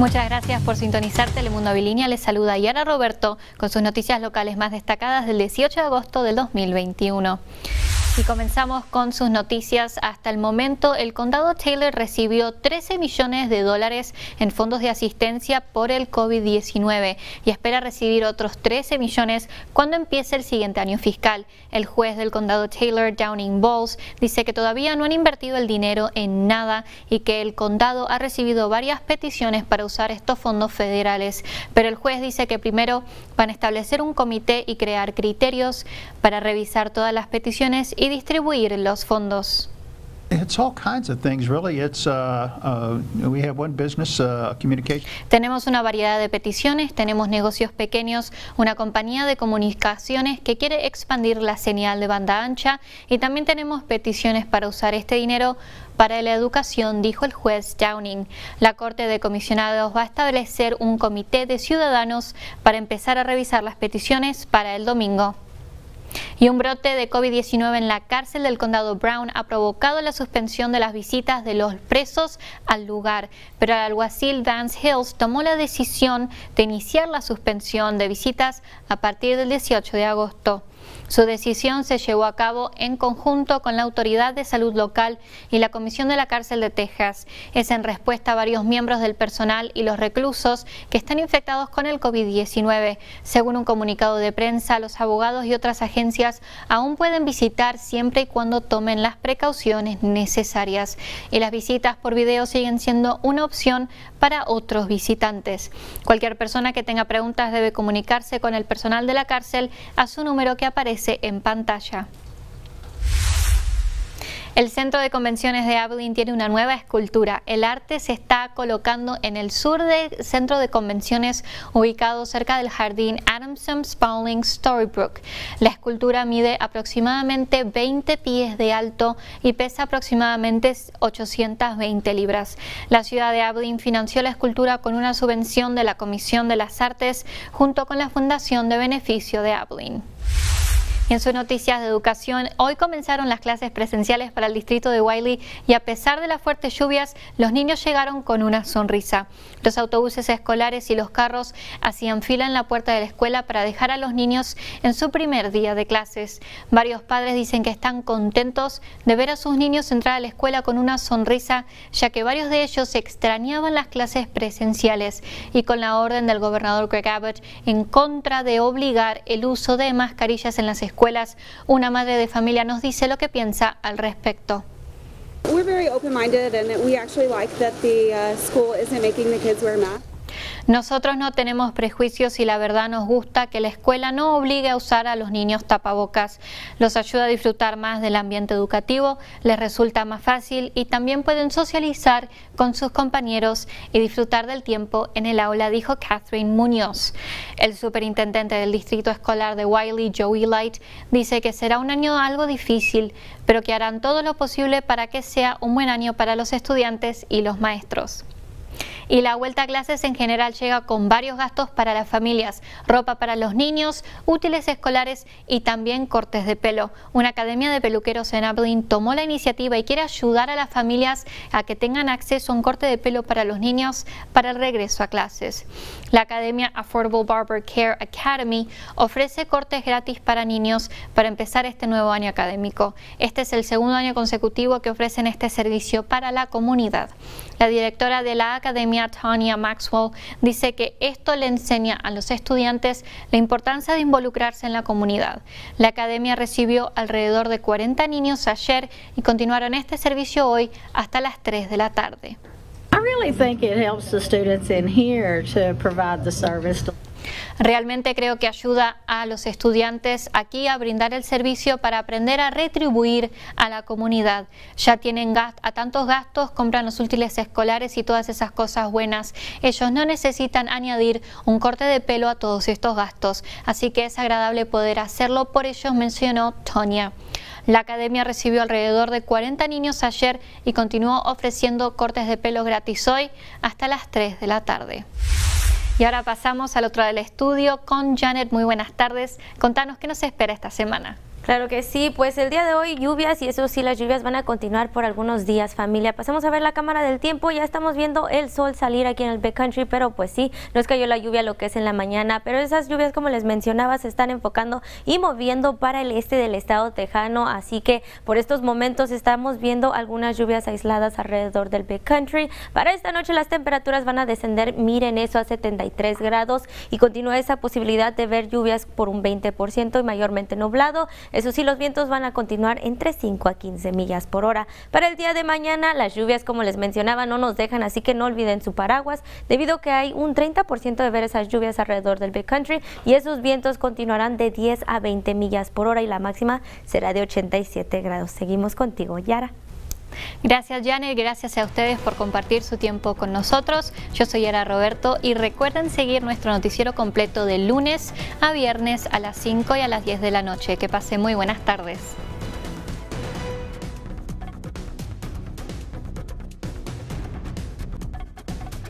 Muchas gracias por sintonizar Telemundo Avilínea. Les saluda Yara Roberto con sus noticias locales más destacadas del 18 de agosto del 2021. Y comenzamos con sus noticias. Hasta el momento, el condado Taylor recibió 13 millones de dólares en fondos de asistencia por el COVID-19 y espera recibir otros 13 millones cuando empiece el siguiente año fiscal. El juez del condado Taylor, Downing Bowles, dice que todavía no han invertido el dinero en nada y que el condado ha recibido varias peticiones para usar estos fondos federales. Pero el juez dice que primero van a establecer un comité y crear criterios para revisar todas las peticiones y distribuir los fondos? Tenemos una variedad de peticiones, tenemos negocios pequeños, una compañía de comunicaciones que quiere expandir la señal de banda ancha y también tenemos peticiones para usar este dinero para la educación, dijo el juez Downing. La Corte de Comisionados va a establecer un comité de ciudadanos para empezar a revisar las peticiones para el domingo. Y un brote de COVID-19 en la cárcel del condado Brown ha provocado la suspensión de las visitas de los presos al lugar, pero el alguacil Vance Hills tomó la decisión de iniciar la suspensión de visitas a partir del 18 de agosto. Su decisión se llevó a cabo en conjunto con la Autoridad de Salud Local y la Comisión de la Cárcel de Texas. Es en respuesta a varios miembros del personal y los reclusos que están infectados con el COVID-19. Según un comunicado de prensa, los abogados y otras agencias aún pueden visitar siempre y cuando tomen las precauciones necesarias. Y las visitas por video siguen siendo una opción para otros visitantes. Cualquier persona que tenga preguntas debe comunicarse con el personal de la cárcel a su número que aparece en pantalla. El Centro de Convenciones de Abilene tiene una nueva escultura. El arte se está colocando en el sur del Centro de Convenciones ubicado cerca del Jardín Adamson Spaulding Storybrook. La escultura mide aproximadamente 20 pies de alto y pesa aproximadamente 820 libras. La ciudad de Abilene financió la escultura con una subvención de la Comisión de las Artes junto con la Fundación de Beneficio de Abilene. En sus noticias de educación, hoy comenzaron las clases presenciales para el distrito de Wiley y a pesar de las fuertes lluvias, los niños llegaron con una sonrisa. Los autobuses escolares y los carros hacían fila en la puerta de la escuela para dejar a los niños en su primer día de clases. Varios padres dicen que están contentos de ver a sus niños entrar a la escuela con una sonrisa, ya que varios de ellos extrañaban las clases presenciales y con la orden del gobernador Greg Abbott en contra de obligar el uso de mascarillas en las escuelas escuelas. Una madre de familia nos dice lo que piensa al respecto. We're very open-minded and we actually like that the uh, school isn't making the kids wear masks. Nosotros no tenemos prejuicios y la verdad nos gusta que la escuela no obligue a usar a los niños tapabocas. Los ayuda a disfrutar más del ambiente educativo, les resulta más fácil y también pueden socializar con sus compañeros y disfrutar del tiempo en el aula, dijo Catherine Muñoz. El superintendente del distrito escolar de Wiley, Joey Light, dice que será un año algo difícil, pero que harán todo lo posible para que sea un buen año para los estudiantes y los maestros y la vuelta a clases en general llega con varios gastos para las familias, ropa para los niños, útiles escolares y también cortes de pelo. Una academia de peluqueros en Aberdeen tomó la iniciativa y quiere ayudar a las familias a que tengan acceso a un corte de pelo para los niños para el regreso a clases. La academia Affordable Barber Care Academy ofrece cortes gratis para niños para empezar este nuevo año académico. Este es el segundo año consecutivo que ofrecen este servicio para la comunidad. La directora de la academia tonia Maxwell, dice que esto le enseña a los estudiantes la importancia de involucrarse en la comunidad. La academia recibió alrededor de 40 niños ayer y continuaron este servicio hoy hasta las 3 de la tarde. I Realmente creo que ayuda a los estudiantes aquí a brindar el servicio para aprender a retribuir a la comunidad. Ya tienen gast a tantos gastos, compran los útiles escolares y todas esas cosas buenas. Ellos no necesitan añadir un corte de pelo a todos estos gastos, así que es agradable poder hacerlo por ellos, mencionó Tonia. La academia recibió alrededor de 40 niños ayer y continuó ofreciendo cortes de pelo gratis hoy hasta las 3 de la tarde. Y ahora pasamos al otro lado del estudio con Janet. Muy buenas tardes. Contanos qué nos espera esta semana. Claro que sí, pues el día de hoy lluvias y eso sí, las lluvias van a continuar por algunos días familia. Pasamos a ver la cámara del tiempo, ya estamos viendo el sol salir aquí en el Country, pero pues sí, no es cayó la lluvia lo que es en la mañana, pero esas lluvias como les mencionaba se están enfocando y moviendo para el este del estado tejano, así que por estos momentos estamos viendo algunas lluvias aisladas alrededor del Country. Para esta noche las temperaturas van a descender, miren eso a 73 grados y continúa esa posibilidad de ver lluvias por un 20% y mayormente nublado. Eso sí, los vientos van a continuar entre 5 a 15 millas por hora. Para el día de mañana, las lluvias, como les mencionaba, no nos dejan, así que no olviden su paraguas, debido a que hay un 30% de ver esas lluvias alrededor del Big Country y esos vientos continuarán de 10 a 20 millas por hora y la máxima será de 87 grados. Seguimos contigo, Yara. Gracias Janet, gracias a ustedes por compartir su tiempo con nosotros. Yo soy Yara Roberto y recuerden seguir nuestro noticiero completo de lunes a viernes a las 5 y a las 10 de la noche. Que pasen muy buenas tardes.